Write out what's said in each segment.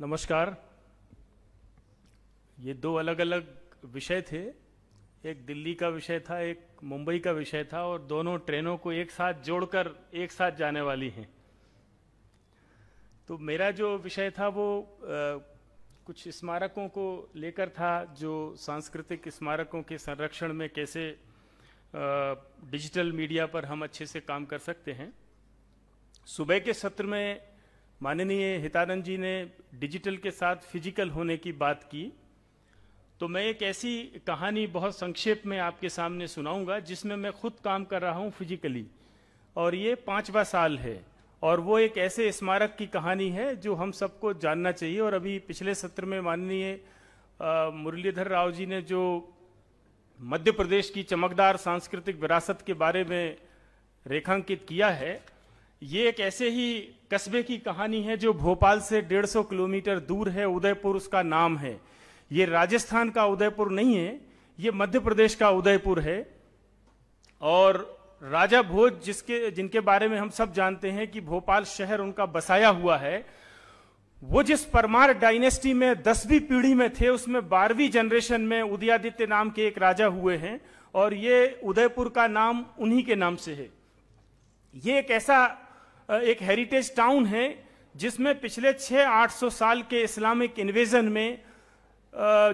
नमस्कार ये दो अलग अलग विषय थे एक दिल्ली का विषय था एक मुंबई का विषय था और दोनों ट्रेनों को एक साथ जोड़कर एक साथ जाने वाली हैं तो मेरा जो विषय था वो आ, कुछ स्मारकों को लेकर था जो सांस्कृतिक स्मारकों के संरक्षण में कैसे डिजिटल मीडिया पर हम अच्छे से काम कर सकते हैं सुबह के सत्र में माननीय हितानंद जी ने डिजिटल के साथ फिजिकल होने की बात की तो मैं एक ऐसी कहानी बहुत संक्षेप में आपके सामने सुनाऊंगा जिसमें मैं खुद काम कर रहा हूं फिजिकली और ये पांचवा साल है और वो एक ऐसे स्मारक की कहानी है जो हम सबको जानना चाहिए और अभी पिछले सत्र में माननीय मुरलीधर राव जी ने जो मध्य प्रदेश की चमकदार सांस्कृतिक विरासत के बारे में रेखांकित किया है ये एक ऐसे ही कस्बे की कहानी है जो भोपाल से 150 किलोमीटर दूर है उदयपुर उसका नाम है ये राजस्थान का उदयपुर नहीं है ये मध्य प्रदेश का उदयपुर है और राजा भोज जिसके जिनके बारे में हम सब जानते हैं कि भोपाल शहर उनका बसाया हुआ है वो जिस परमार डायनेस्टी में दसवीं पीढ़ी में थे उसमें बारहवीं जनरेशन में उदयादित्य नाम के एक राजा हुए हैं और ये उदयपुर का नाम उन्हीं के नाम से है ये एक ऐसा एक हेरिटेज टाउन है जिसमें पिछले छः आठ सौ साल के इस्लामिक इन्वेजन में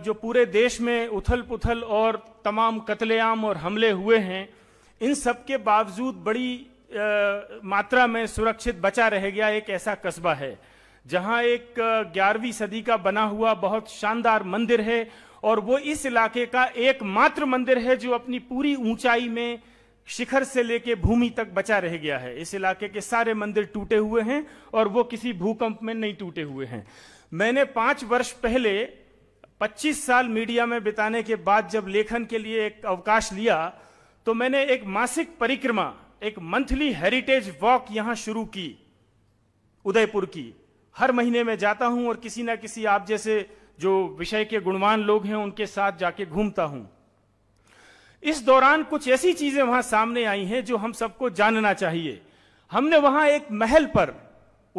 जो पूरे देश में उथल पुथल और तमाम कत्लेआम और हमले हुए हैं इन सब के बावजूद बड़ी मात्रा में सुरक्षित बचा रह गया एक ऐसा कस्बा है जहां एक ग्यारहवीं सदी का बना हुआ बहुत शानदार मंदिर है और वो इस इलाके का एकमात्र मंदिर है जो अपनी पूरी ऊंचाई में शिखर से लेके भूमि तक बचा रह गया है इस इलाके के सारे मंदिर टूटे हुए हैं और वो किसी भूकंप में नहीं टूटे हुए हैं मैंने पांच वर्ष पहले 25 साल मीडिया में बिताने के बाद जब लेखन के लिए एक अवकाश लिया तो मैंने एक मासिक परिक्रमा एक मंथली हेरिटेज वॉक यहां शुरू की उदयपुर की हर महीने में जाता हूं और किसी ना किसी आप जैसे जो विषय के गुणवान लोग हैं उनके साथ जाके घूमता हूं इस दौरान कुछ ऐसी चीजें वहां सामने आई हैं जो हम सबको जानना चाहिए हमने वहां एक महल पर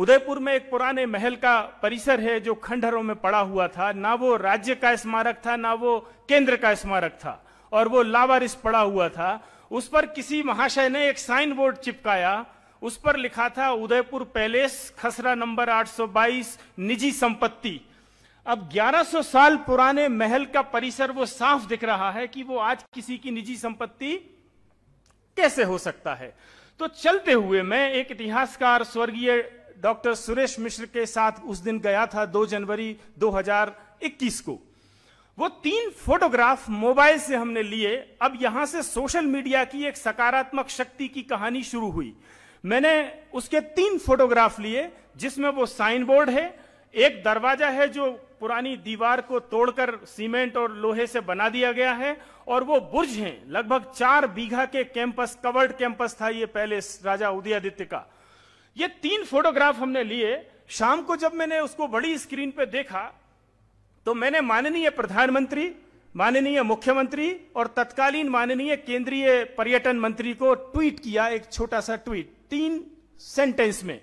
उदयपुर में एक पुराने महल का परिसर है जो खंडहरों में पड़ा हुआ था ना वो राज्य का स्मारक था ना वो केंद्र का स्मारक था और वो लावारिस पड़ा हुआ था उस पर किसी महाशय ने एक साइन बोर्ड चिपकाया उस पर लिखा था उदयपुर पैलेस खसरा नंबर 822 निजी संपत्ति अब 1100 साल पुराने महल का परिसर वो साफ दिख रहा है कि वो आज किसी की निजी संपत्ति कैसे हो सकता है तो चलते हुए मैं एक इतिहासकार स्वर्गीय डॉक्टर सुरेश मिश्र के साथ उस दिन गया था 2 जनवरी 2021 को वो तीन फोटोग्राफ मोबाइल से हमने लिए अब यहां से सोशल मीडिया की एक सकारात्मक शक्ति की कहानी शुरू हुई मैंने उसके तीन फोटोग्राफ लिए जिसमें वो साइन बोर्ड है एक दरवाजा है जो पुरानी दीवार को तोड़कर सीमेंट और लोहे से बना दिया गया है और वो बुर्ज हैं लगभग चार बीघा के कैंपस कवर्ड कैंपस था ये पहले राजा उदयादित्य का ये तीन फोटोग्राफ हमने लिए शाम को जब मैंने उसको बड़ी स्क्रीन पे देखा तो मैंने माननीय प्रधानमंत्री माननीय मुख्यमंत्री और तत्कालीन माननीय केंद्रीय पर्यटन मंत्री को ट्वीट किया एक छोटा सा ट्वीट तीन सेंटेंस में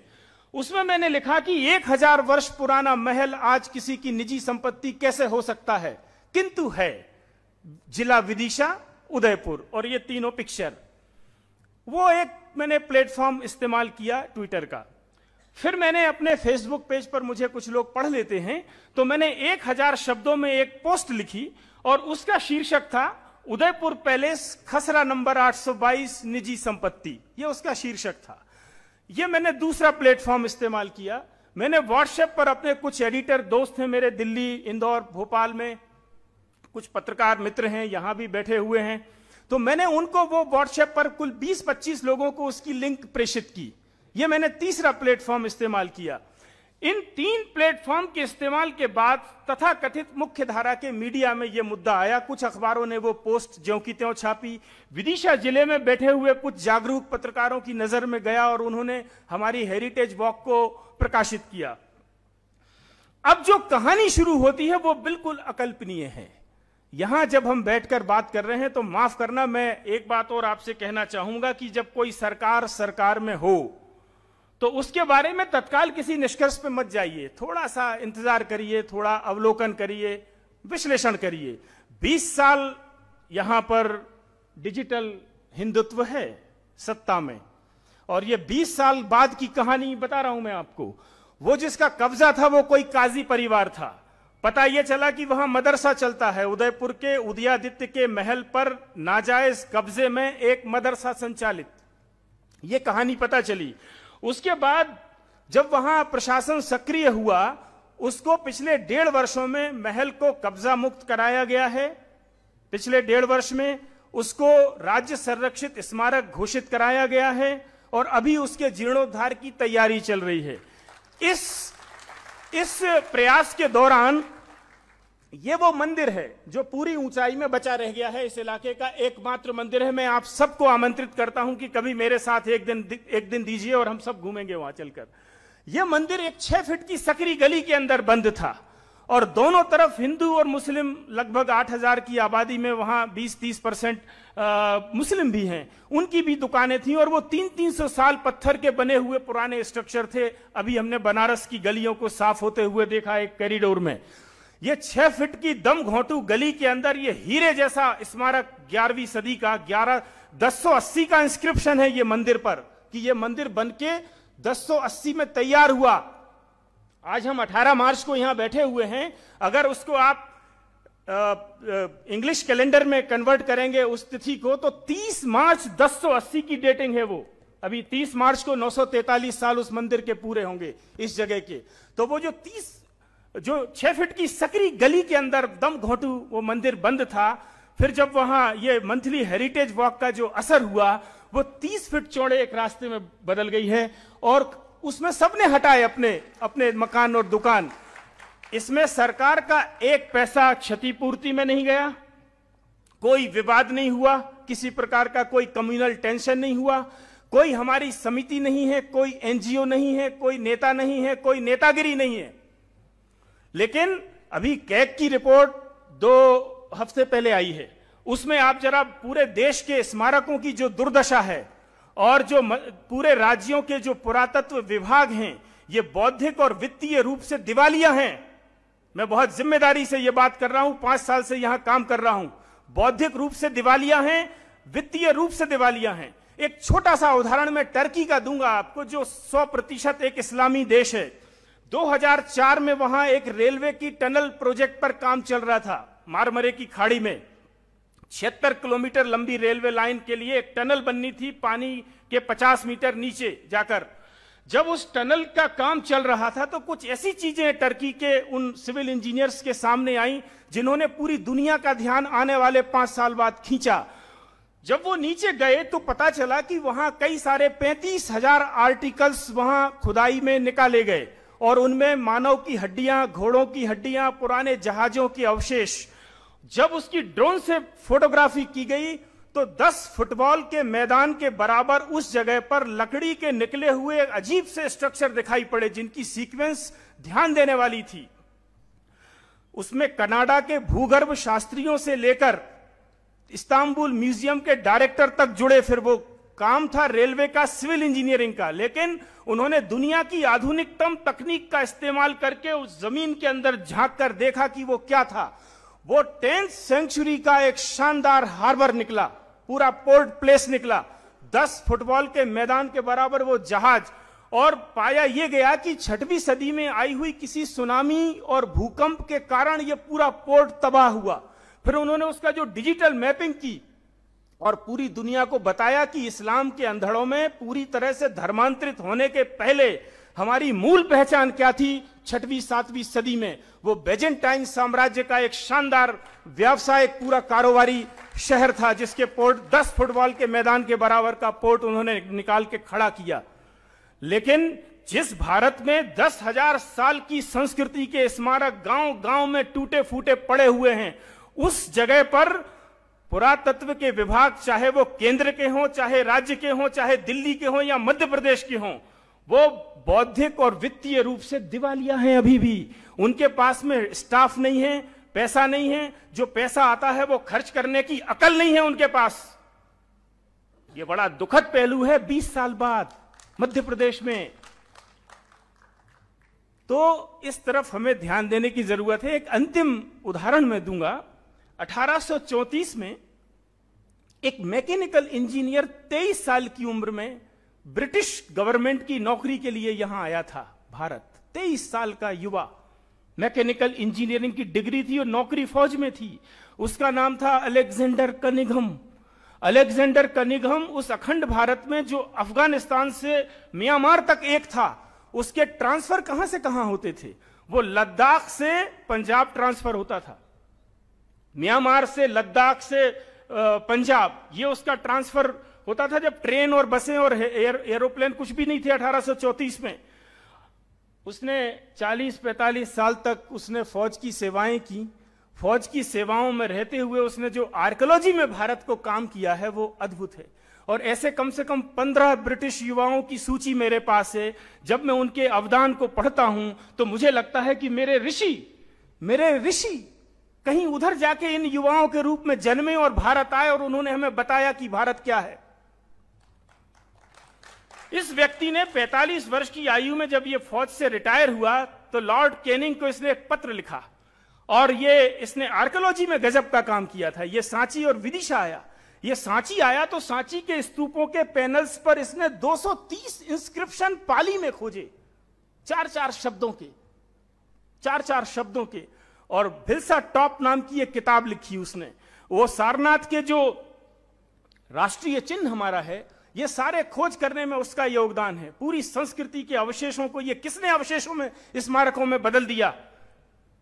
उसमें मैंने लिखा कि एक हजार वर्ष पुराना महल आज किसी की निजी संपत्ति कैसे हो सकता है किंतु है जिला विदिशा उदयपुर और ये तीनों पिक्चर वो एक मैंने प्लेटफॉर्म इस्तेमाल किया ट्विटर का फिर मैंने अपने फेसबुक पेज पर मुझे कुछ लोग पढ़ लेते हैं तो मैंने एक हजार शब्दों में एक पोस्ट लिखी और उसका शीर्षक था उदयपुर पैलेस खसरा नंबर 822 निजी संपत्ति यह उसका शीर्षक था ये मैंने दूसरा प्लेटफॉर्म इस्तेमाल किया मैंने व्हाट्सएप पर अपने कुछ एडिटर दोस्त हैं मेरे दिल्ली इंदौर भोपाल में कुछ पत्रकार मित्र हैं यहां भी बैठे हुए हैं तो मैंने उनको वो व्हाट्सएप पर कुल 20-25 लोगों को उसकी लिंक प्रेषित की ये मैंने तीसरा प्लेटफॉर्म इस्तेमाल किया इन तीन प्लेटफॉर्म के इस्तेमाल के बाद तथा कथित मुख्य धारा के मीडिया में यह मुद्दा आया कुछ अखबारों ने वो पोस्ट ज्यो की त्यों छापी विदिशा जिले में बैठे हुए कुछ जागरूक पत्रकारों की नजर में गया और उन्होंने हमारी हेरिटेज वॉक को प्रकाशित किया अब जो कहानी शुरू होती है वो बिल्कुल अकल्पनीय है यहां जब हम बैठकर बात कर रहे हैं तो माफ करना मैं एक बात और आपसे कहना चाहूंगा कि जब कोई सरकार सरकार में हो तो उसके बारे में तत्काल किसी निष्कर्ष पर मत जाइए थोड़ा सा इंतजार करिए थोड़ा अवलोकन करिए विश्लेषण करिए 20 साल यहां पर डिजिटल हिंदुत्व है सत्ता में और ये 20 साल बाद की कहानी बता रहा हूं मैं आपको वो जिसका कब्जा था वो कोई काजी परिवार था पता यह चला कि वहां मदरसा चलता है उदयपुर के उदयादित्य के महल पर नाजायज कब्जे में एक मदरसा संचालित ये कहानी पता चली उसके बाद जब वहां प्रशासन सक्रिय हुआ उसको पिछले डेढ़ वर्षों में महल को कब्जा मुक्त कराया गया है पिछले डेढ़ वर्ष में उसको राज्य संरक्षित स्मारक घोषित कराया गया है और अभी उसके जीर्णोद्धार की तैयारी चल रही है इस इस प्रयास के दौरान ये वो मंदिर है जो पूरी ऊंचाई में बचा रह गया है इस इलाके का एकमात्र मंदिर है मैं आप सबको आमंत्रित करता हूं कि कभी मेरे साथ एक दिन एक दिन दीजिए और हम सब घूमेंगे वहां चलकर यह मंदिर एक छह फीट की सकरी गली के अंदर बंद था और दोनों तरफ हिंदू और मुस्लिम लगभग 8000 की आबादी में वहां 20-30 परसेंट मुस्लिम भी हैं उनकी भी दुकानें थीं और वो तीन तीन सौ साल पत्थर के बने हुए पुराने स्ट्रक्चर थे अभी हमने बनारस की गलियों को साफ होते हुए देखा एक कॉरिडोर में ये छह फीट की दम घोटू गली के अंदर ये हीरे जैसा स्मारक ग्यारहवीं सदी का ग्यारह दस सौ अस्सी का इंस्क्रिप्शन है ये मंदिर पर कि ये मंदिर बन के दस सौ अस्सी में तैयार हुआ आज हम 18 मार्च को यहां बैठे हुए हैं अगर उसको आप इंग्लिश कैलेंडर में कन्वर्ट करेंगे उस तिथि को तो 30 मार्च 1080 की डेटिंग है वो अभी 30 मार्च को 943 साल उस मंदिर के पूरे होंगे इस जगह के तो वो जो जो छह फीट की सकरी गली के अंदर दम घोटू वो मंदिर बंद था फिर जब वहां ये मंथली हेरिटेज वॉक का जो असर हुआ वो तीस फीट चौड़े एक रास्ते में बदल गई है और उसमें सबने हटाए अपने अपने मकान और दुकान इसमें सरकार का एक पैसा क्षतिपूर्ति में नहीं गया कोई विवाद नहीं हुआ किसी प्रकार का कोई कम्युनल टेंशन नहीं हुआ कोई हमारी समिति नहीं है कोई एनजीओ नहीं है कोई नेता नहीं है कोई नेतागिरी नहीं है लेकिन अभी कैक की रिपोर्ट दो हफ्ते पहले आई है उसमें आप जरा पूरे देश के स्मारकों की जो दुर्दशा है और जो पूरे राज्यों के जो पुरातत्व विभाग हैं ये बौद्धिक और वित्तीय रूप से दिवालिया हैं मैं बहुत जिम्मेदारी से यह बात कर रहा हूं पांच साल से यहां काम कर रहा हूं बौद्धिक रूप से दिवालिया हैं वित्तीय रूप से दिवालिया हैं एक छोटा सा उदाहरण मैं टर्की का दूंगा आपको जो सौ प्रतिशत एक इस्लामी देश है 2004 में वहां एक रेलवे की टनल प्रोजेक्ट पर काम चल रहा था मारमरे की खाड़ी में छिहत्तर किलोमीटर लंबी रेलवे लाइन के लिए एक टनल बननी थी पानी के 50 मीटर नीचे जाकर जब उस टनल का काम चल रहा था तो कुछ ऐसी चीजें टर्की के उन सिविल इंजीनियर्स के सामने आई जिन्होंने पूरी दुनिया का ध्यान आने वाले पांच साल बाद खींचा जब वो नीचे गए तो पता चला कि वहां कई सारे पैंतीस हजार आर्टिकल्स वहां खुदाई में निकाले गए और उनमें मानव की हड्डियां घोड़ों की हड्डियां पुराने जहाजों के अवशेष जब उसकी ड्रोन से फोटोग्राफी की गई तो 10 फुटबॉल के मैदान के बराबर उस जगह पर लकड़ी के निकले हुए अजीब से स्ट्रक्चर दिखाई पड़े जिनकी सीक्वेंस ध्यान देने वाली थी उसमें कनाडा के भूगर्भ शास्त्रियों से लेकर इस्तांबुल म्यूजियम के डायरेक्टर तक जुड़े फिर वो काम था रेलवे का सिविल इंजीनियरिंग का लेकिन उन्होंने दुनिया की आधुनिकतम तकनीक का इस्तेमाल करके उस जमीन के अंदर झांक कर देखा कि वो क्या था वो टेंथ सेंचुरी का एक शानदार हार्बर निकला पूरा पोर्ट प्लेस निकला दस फुटबॉल के मैदान के बराबर वो जहाज और पाया यह गया कि छठवीं सदी में आई हुई किसी सुनामी और भूकंप के कारण यह पूरा पोर्ट तबाह हुआ फिर उन्होंने उसका जो डिजिटल मैपिंग की और पूरी दुनिया को बताया कि इस्लाम के अंधड़ों में पूरी तरह से धर्मांतरित होने के पहले हमारी मूल पहचान क्या थी छठवीं सातवीं सदी में वो बेजेंटाइन साम्राज्य का एक शानदार व्यावसायिक पूरा कारोबारी शहर था जिसके पोर्ट दस फुटबॉल के मैदान के बराबर का पोर्ट उन्होंने निकाल के खड़ा किया लेकिन जिस भारत में दस हजार साल की संस्कृति के स्मारक गांव गांव में टूटे फूटे पड़े हुए हैं उस जगह पर पुरातत्व के विभाग चाहे वो केंद्र के हों चाहे राज्य के हों चाहे दिल्ली के हों या मध्य प्रदेश के हों वो बौद्धिक और वित्तीय रूप से दिवालिया हैं अभी भी उनके पास में स्टाफ नहीं है पैसा नहीं है जो पैसा आता है वो खर्च करने की अकल नहीं है उनके पास ये बड़ा दुखद पहलू है बीस साल बाद मध्य प्रदेश में तो इस तरफ हमें ध्यान देने की जरूरत है एक अंतिम उदाहरण मैं दूंगा 1834 में एक मैकेनिकल इंजीनियर 23 साल की उम्र में ब्रिटिश गवर्नमेंट की नौकरी के लिए यहां आया था भारत 23 साल का युवा मैकेनिकल इंजीनियरिंग की डिग्री थी और नौकरी फौज में थी उसका नाम था अलेक्जेंडर कनिघम अलेक्जेंडर कनिघम उस अखंड भारत में जो अफगानिस्तान से म्यांमार तक एक था उसके ट्रांसफर कहां से कहां होते थे वो लद्दाख से पंजाब ट्रांसफर होता था म्यांमार से लद्दाख से पंजाब ये उसका ट्रांसफर होता था जब ट्रेन और बसें और एयर एरोप्लेन कुछ भी नहीं थे अठारह में उसने 40-45 साल तक उसने फौज की सेवाएं की फौज की सेवाओं में रहते हुए उसने जो आर्कोलॉजी में भारत को काम किया है वो अद्भुत है और ऐसे कम से कम पंद्रह ब्रिटिश युवाओं की सूची मेरे पास है जब मैं उनके अवदान को पढ़ता हूं तो मुझे लगता है कि मेरे ऋषि मेरे ऋषि कहीं उधर जाके इन युवाओं के रूप में जन्मे और भारत आए और उन्होंने हमें बताया कि भारत क्या है इस व्यक्ति ने 45 वर्ष की आयु में जब ये फौज से रिटायर हुआ तो लॉर्ड केनिंग को इसने एक पत्र लिखा और ये इसने आर्कोलॉजी में गजब का काम किया था ये सांची और विदिशा आया ये सांची आया तो सांची के स्तूपों के पैनल्स पर इसने 230 इंस्क्रिप्शन पाली में खोजे चार चार शब्दों के चार चार शब्दों के और भिलसा टॉप नाम की एक किताब लिखी उसने वो सारनाथ के जो राष्ट्रीय चिन्ह हमारा है ये सारे खोज करने में उसका योगदान है पूरी संस्कृति के अवशेषों को ये किसने अवशेषों में स्मारकों में बदल दिया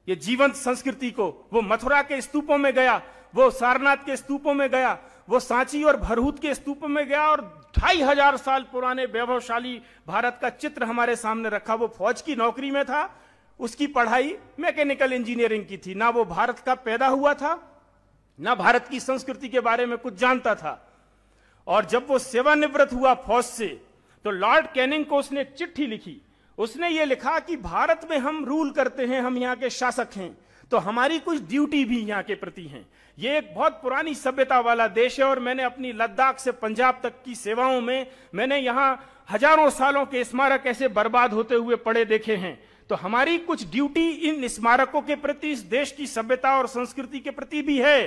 ये जीवंत संस्कृति को वो मथुरा के स्तूपों में गया वो सारनाथ के स्तूपों में गया वो सांची और भरहूत के स्तूपों में गया और ढाई हजार साल पुराने वैभवशाली भारत का चित्र हमारे सामने रखा वो फौज की नौकरी में था उसकी पढ़ाई मैकेनिकल इंजीनियरिंग की थी ना वो भारत का पैदा हुआ था ना भारत की संस्कृति के बारे में कुछ जानता था और जब वो सेवानिवृत्त हुआ फौज से तो लॉर्ड कैनिंग को उसने चिट्ठी लिखी उसने ये लिखा कि भारत में हम रूल करते हैं हम यहाँ के शासक हैं तो हमारी कुछ ड्यूटी भी यहाँ के प्रति हैं ये एक बहुत पुरानी सभ्यता वाला देश है और मैंने अपनी लद्दाख से पंजाब तक की सेवाओं में मैंने यहाँ हजारों सालों के स्मारक ऐसे बर्बाद होते हुए पड़े देखे हैं तो हमारी कुछ ड्यूटी इन स्मारकों के प्रति इस देश की सभ्यता और संस्कृति के प्रति भी है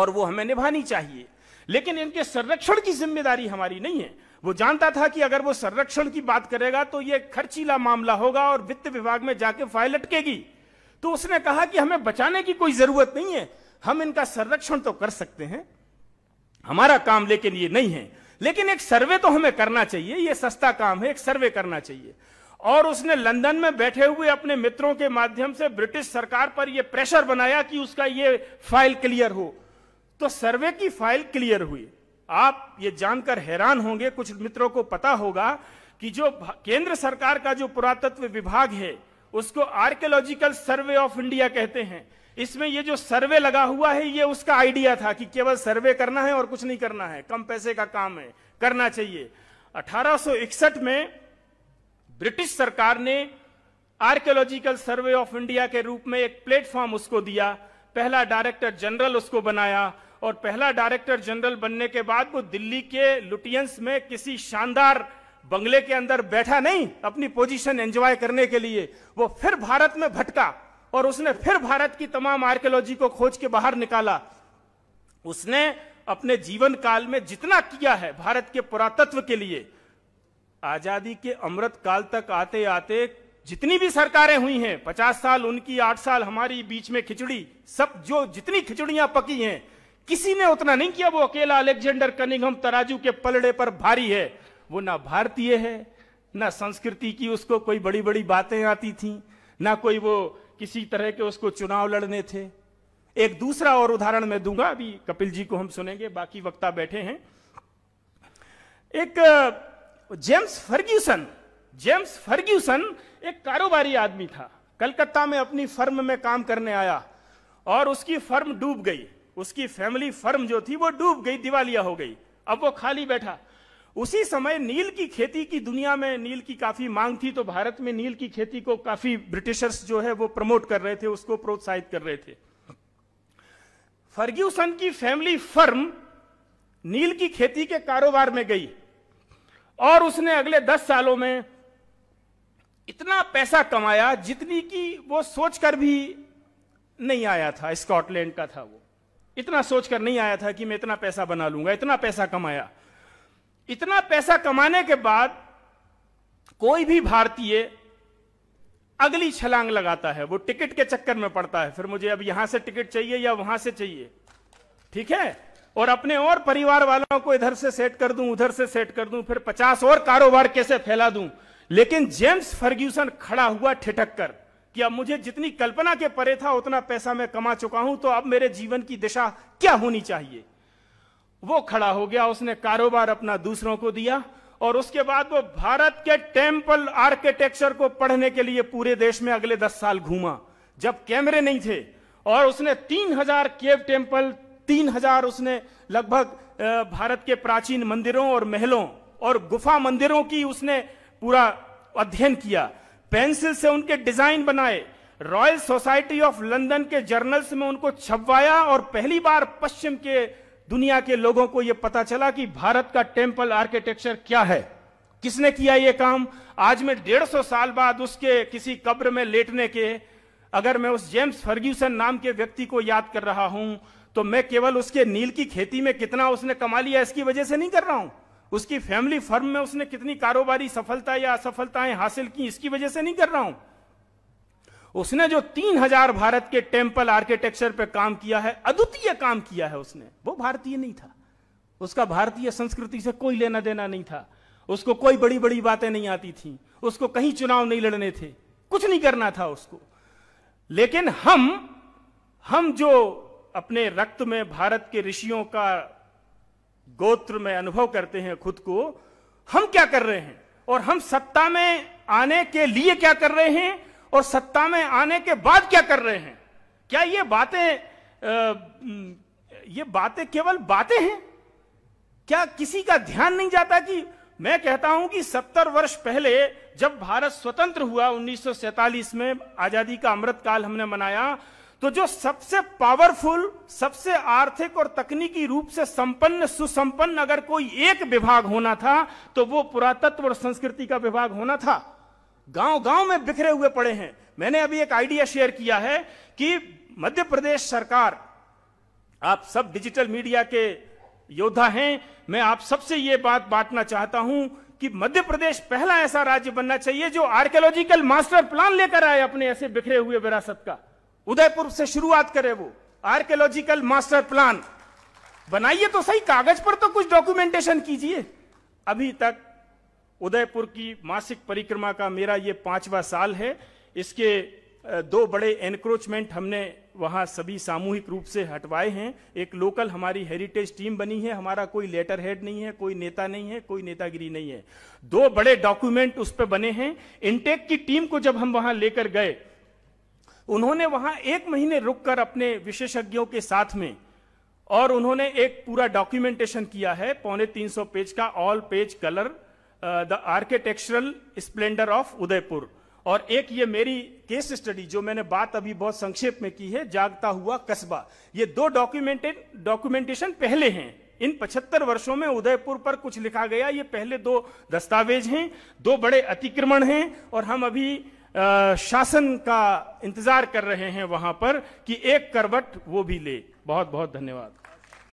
और वो हमें निभानी चाहिए लेकिन इनके संरक्षण की जिम्मेदारी हमारी नहीं है वो जानता था कि अगर वो संरक्षण की बात करेगा तो ये खर्चीला मामला होगा और वित्त विभाग में जाके फाइल लटकेगी तो उसने कहा कि हमें बचाने की कोई जरूरत नहीं है हम इनका संरक्षण तो कर सकते हैं हमारा काम लेकिन ये नहीं है लेकिन एक सर्वे तो हमें करना चाहिए ये सस्ता काम है एक सर्वे करना चाहिए और उसने लंदन में बैठे हुए अपने मित्रों के माध्यम से ब्रिटिश सरकार पर यह प्रेशर बनाया कि उसका यह फाइल क्लियर हो तो सर्वे की फाइल क्लियर हुई आप ये जानकर हैरान होंगे कुछ मित्रों को पता होगा कि जो केंद्र सरकार का जो पुरातत्व विभाग है उसको आर्कियोलॉजिकल सर्वे ऑफ इंडिया कहते हैं इसमें ये जो सर्वे लगा हुआ है ये उसका आइडिया था कि केवल सर्वे करना है और कुछ नहीं करना है कम पैसे का काम है करना चाहिए 1861 में ब्रिटिश सरकार ने आर्कियोलॉजिकल सर्वे ऑफ इंडिया के रूप में एक प्लेटफॉर्म उसको दिया पहला डायरेक्टर जनरल उसको बनाया और पहला डायरेक्टर जनरल बनने के बाद वो दिल्ली के लुटियंस में किसी शानदार बंगले के अंदर बैठा नहीं अपनी पोजीशन एंजॉय करने के लिए वो फिर भारत में भटका और उसने फिर भारत की तमाम आर्कियोलॉजी को खोज के बाहर निकाला उसने अपने जीवन काल में जितना किया है भारत के पुरातत्व के लिए आजादी के अमृत काल तक आते आते जितनी भी सरकारें हुई हैं पचास साल उनकी आठ साल हमारी बीच में खिचड़ी सब जो जितनी खिचड़ियां पकी हैं किसी ने उतना नहीं किया वो अकेला अलेक्जेंडर कनिगम तराजू के पलड़े पर भारी है वो ना भारतीय है ना संस्कृति की उसको कोई बड़ी बड़ी बातें आती थी ना कोई वो किसी तरह के उसको चुनाव लड़ने थे एक दूसरा और उदाहरण मैं दूंगा अभी कपिल जी को हम सुनेंगे बाकी वक्ता बैठे हैं एक जेम्स फर्ग्यूसन जेम्स फर्ग्यूसन एक कारोबारी आदमी था कलकत्ता में अपनी फर्म में काम करने आया और उसकी फर्म डूब गई उसकी फैमिली फर्म जो थी वो डूब गई दिवालिया हो गई अब वो खाली बैठा उसी समय नील की खेती की दुनिया में नील की काफी मांग थी तो भारत में नील की खेती को काफी ब्रिटिशर्स जो है वो प्रमोट कर रहे थे उसको प्रोत्साहित कर रहे थे फर्ग्यूसन की फैमिली फर्म नील की खेती के कारोबार में गई और उसने अगले दस सालों में इतना पैसा कमाया जितनी की वो सोचकर भी नहीं आया था स्कॉटलैंड का था वो इतना सोचकर नहीं आया था कि मैं इतना पैसा बना लूंगा इतना पैसा कमाया इतना पैसा कमाने के बाद कोई भी भारतीय अगली छलांग लगाता है वो टिकट के चक्कर में पड़ता है फिर मुझे अब यहां से टिकट चाहिए या वहां से चाहिए ठीक है और अपने और परिवार वालों को इधर से सेट कर दूं उधर से सेट कर दूं फिर पचास और कारोबार कैसे फैला दूं लेकिन जेम्स फर्ग्यूसन खड़ा हुआ ठिठक कर कि अब मुझे जितनी कल्पना के परे था उतना पैसा मैं कमा चुका हूं तो अब मेरे जीवन की दिशा क्या होनी चाहिए वो खड़ा हो गया उसने कारोबार अपना दूसरों को दिया और उसके बाद वो भारत के टेम्पल आर्किटेक्चर को पढ़ने के लिए पूरे देश में अगले दस साल घूमा जब कैमरे नहीं थे और उसने तीन हजार केव टेम्पल तीन हजार उसने लगभग भारत के प्राचीन मंदिरों और महलों और गुफा मंदिरों की उसने पूरा अध्ययन किया पेंसिल से उनके डिजाइन बनाए रॉयल सोसाइटी ऑफ लंदन के जर्नल्स में उनको छपवाया और पहली बार पश्चिम के दुनिया के लोगों को यह पता चला कि भारत का टेम्पल आर्किटेक्चर क्या है किसने किया यह काम आज में डेढ़ सौ साल बाद उसके किसी कब्र में लेटने के अगर मैं उस जेम्स फर्ग्यूसन नाम के व्यक्ति को याद कर रहा हूं तो मैं केवल उसके नील की खेती में कितना उसने कमा लिया इसकी वजह से नहीं कर रहा हूं उसकी फैमिली फर्म में उसने कितनी कारोबारी सफलता या असफलताएं हासिल की इसकी वजह से नहीं कर रहा हूं उसने जो तीन हजार भारत के टेम्पल आर्किटेक्चर पर काम किया है अद्वितीय काम किया है उसने वो भारतीय नहीं था उसका भारतीय संस्कृति से कोई लेना देना नहीं था उसको कोई बड़ी बड़ी बातें नहीं आती थी उसको कहीं चुनाव नहीं लड़ने थे कुछ नहीं करना था उसको लेकिन हम हम जो अपने रक्त में भारत के ऋषियों का गोत्र में अनुभव करते हैं खुद को हम क्या कर रहे हैं और हम सत्ता में आने के लिए क्या कर रहे हैं और सत्ता में आने के बाद क्या कर रहे हैं क्या ये बातें ये बातें केवल बातें हैं क्या किसी का ध्यान नहीं जाता कि मैं कहता हूं कि सत्तर वर्ष पहले जब भारत स्वतंत्र हुआ 1947 में आजादी का अमृत काल हमने मनाया तो जो सबसे पावरफुल सबसे आर्थिक और तकनीकी रूप से संपन्न सुसंपन्न अगर कोई एक विभाग होना था तो वो पुरातत्व और संस्कृति का विभाग होना था गांव गांव में बिखरे हुए पड़े हैं मैंने अभी एक आइडिया शेयर किया है कि मध्य प्रदेश सरकार आप सब डिजिटल मीडिया के योद्धा हैं मैं आप सबसे ये बात बांटना चाहता हूं कि मध्य प्रदेश पहला ऐसा राज्य बनना चाहिए जो आर्कियोलॉजिकल मास्टर प्लान लेकर आए अपने ऐसे बिखरे हुए विरासत का उदयपुर से शुरुआत करे वो आर्कियोलॉजिकल मास्टर प्लान बनाइए तो सही कागज पर तो कुछ डॉक्यूमेंटेशन कीजिए अभी तक उदयपुर की मासिक परिक्रमा का मेरा ये पांचवा साल है इसके दो बड़े एनक्रोचमेंट हमने वहाँ सभी सामूहिक रूप से हटवाए हैं एक लोकल हमारी हेरिटेज टीम बनी है हमारा कोई लेटर हेड नहीं है कोई नेता नहीं है कोई नेतागिरी नहीं है दो बड़े डॉक्यूमेंट उस पर बने हैं इनटेक की टीम को जब हम वहाँ लेकर गए उन्होंने वहां एक महीने रुककर अपने विशेषज्ञों के साथ में और उन्होंने एक पूरा डॉक्यूमेंटेशन किया है पौने 300 पेज का all page colour the architectural splendour of Udaipur और एक ये मेरी केस स्टडी जो मैंने बात अभी बहुत संक्षेप में की है जागता हुआ कस्बा ये दो डॉक्यूमेंटेड डॉक्यूमेंटेशन पहले हैं इन 75 वर्षों में उदयपुर पर कुछ लिखा गया ये पहले दो दस्तावेज हैं दो बड़े अतिक्रमण हैं और हम अभी शासन का इंतजार कर रहे हैं वहां पर कि एक करवट वो भी ले बहुत बहुत धन्यवाद